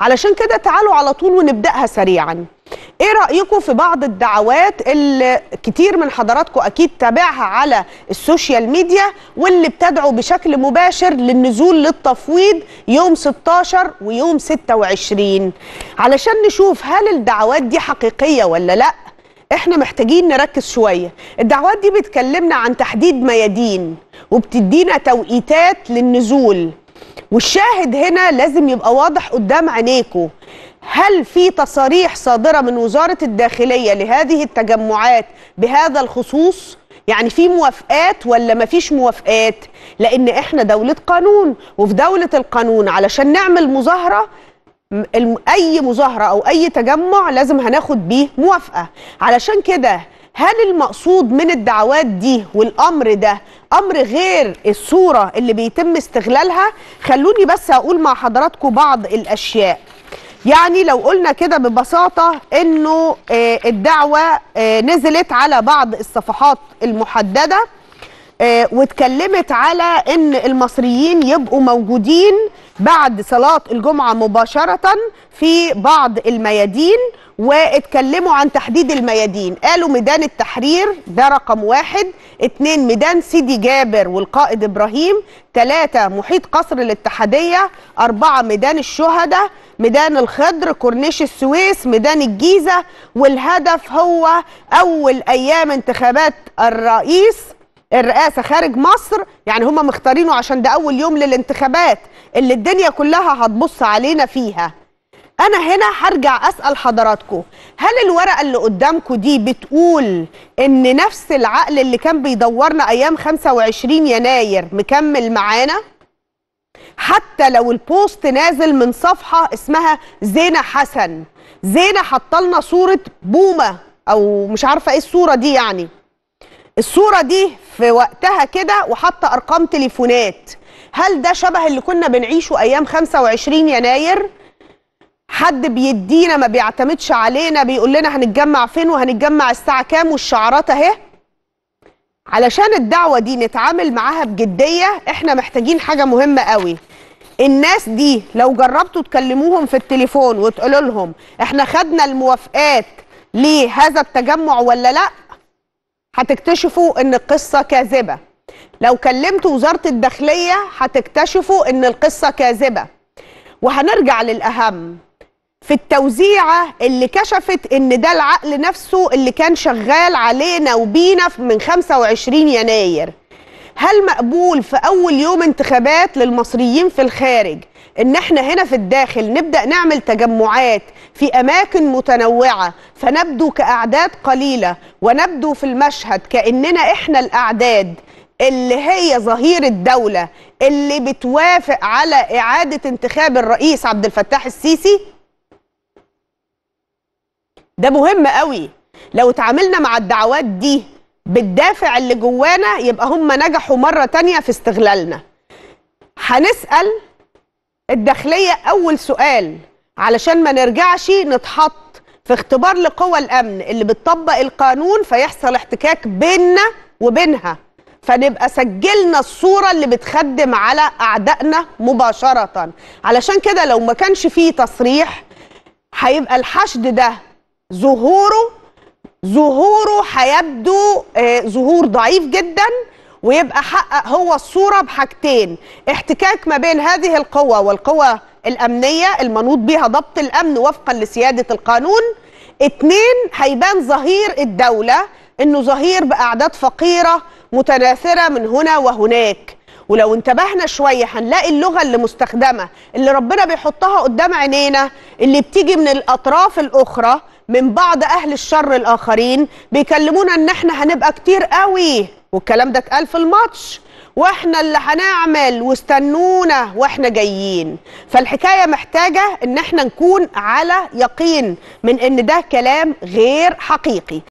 علشان كده تعالوا على طول ونبداها سريعا ايه رايكم في بعض الدعوات اللي كتير من حضراتكم اكيد تابعها على السوشيال ميديا واللي بتدعو بشكل مباشر للنزول للتفويض يوم 16 ويوم 26 علشان نشوف هل الدعوات دي حقيقيه ولا لا احنا محتاجين نركز شويه الدعوات دي بتكلمنا عن تحديد ميادين وبتدينا توقيتات للنزول والشاهد هنا لازم يبقى واضح قدام عينيكوا هل في تصاريح صادرة من وزارة الداخلية لهذه التجمعات بهذا الخصوص؟ يعني في موافقات ولا ما فيش موافقات؟ لأن إحنا دولة قانون وفي دولة القانون علشان نعمل مظاهرة أي مظاهرة أو أي تجمع لازم هناخد بيه موافقة علشان كده هل المقصود من الدعوات دي والامر ده امر غير الصوره اللي بيتم استغلالها خلوني بس اقول مع حضراتكم بعض الاشياء يعني لو قلنا كده ببساطه انه آه، الدعوه آه، نزلت على بعض الصفحات المحدده آه، واتكلمت على ان المصريين يبقوا موجودين بعد صلاه الجمعه مباشره في بعض الميادين واتكلموا عن تحديد الميادين قالوا ميدان التحرير ده رقم واحد اتنين ميدان سيدي جابر والقائد إبراهيم تلاتة محيط قصر الاتحادية أربعة ميدان الشهداء ميدان الخضر كورنيش السويس ميدان الجيزة والهدف هو أول أيام انتخابات الرئيس الرئاسة خارج مصر يعني هم مختارينه عشان ده أول يوم للانتخابات اللي الدنيا كلها هتبص علينا فيها انا هنا هرجع اسال حضراتكم هل الورقه اللي قدامكم دي بتقول ان نفس العقل اللي كان بيدورنا ايام 25 يناير مكمل معانا حتى لو البوست نازل من صفحه اسمها زينه حسن زينه حطلنا صوره بومه او مش عارفه ايه الصوره دي يعني الصوره دي في وقتها كده وحاطه ارقام تليفونات هل ده شبه اللي كنا بنعيشه ايام 25 يناير حد بيدينا ما بيعتمدش علينا بيقول لنا هنتجمع فين وهنتجمع الساعه كام والشعارات اهي علشان الدعوه دي نتعامل معاها بجديه احنا محتاجين حاجه مهمه قوي الناس دي لو جربتوا تكلموهم في التليفون وتقولوا لهم احنا خدنا الموافقات لهذا التجمع ولا لا هتكتشفوا ان القصه كاذبه لو كلمتوا وزاره الداخليه هتكتشفوا ان القصه كاذبه وهنرجع للاهم في التوزيعه اللي كشفت ان ده العقل نفسه اللي كان شغال علينا وبينا من 25 يناير هل مقبول في اول يوم انتخابات للمصريين في الخارج ان احنا هنا في الداخل نبدا نعمل تجمعات في اماكن متنوعه فنبدو كاعداد قليله ونبدو في المشهد كاننا احنا الاعداد اللي هي ظهيرة الدولة اللي بتوافق على إعادة انتخاب الرئيس عبد الفتاح السيسي ده مهم قوي لو اتعاملنا مع الدعوات دي بالدافع اللي جوانا يبقى هم نجحوا مرة تانية في استغلالنا هنسأل الداخلية أول سؤال علشان ما نرجعش نتحط في اختبار لقوى الأمن اللي بتطبق القانون فيحصل احتكاك بيننا وبينها فنبقى سجلنا الصورة اللي بتخدم على أعدائنا مباشرة علشان كده لو ما كانش فيه تصريح هيبقى الحشد ده ظهوره ظهوره هيبدو آه، ظهور ضعيف جدا ويبقى حقق هو الصورة بحاجتين احتكاك ما بين هذه القوة والقوة الأمنية المنوط بها ضبط الأمن وفقا لسيادة القانون اتنين هيبان ظهير الدولة انه ظهير بأعداد فقيرة متناثرة من هنا وهناك ولو انتبهنا شوية هنلاقي اللغة اللي مستخدمة اللي ربنا بيحطها قدام عينينا اللي بتيجي من الأطراف الأخرى من بعض اهل الشر الاخرين بيكلمونا ان احنا هنبقى كتير قوي والكلام ده اتقال في الماتش واحنا اللي هنعمل واستنونا واحنا جايين فالحكايه محتاجه ان احنا نكون على يقين من ان ده كلام غير حقيقي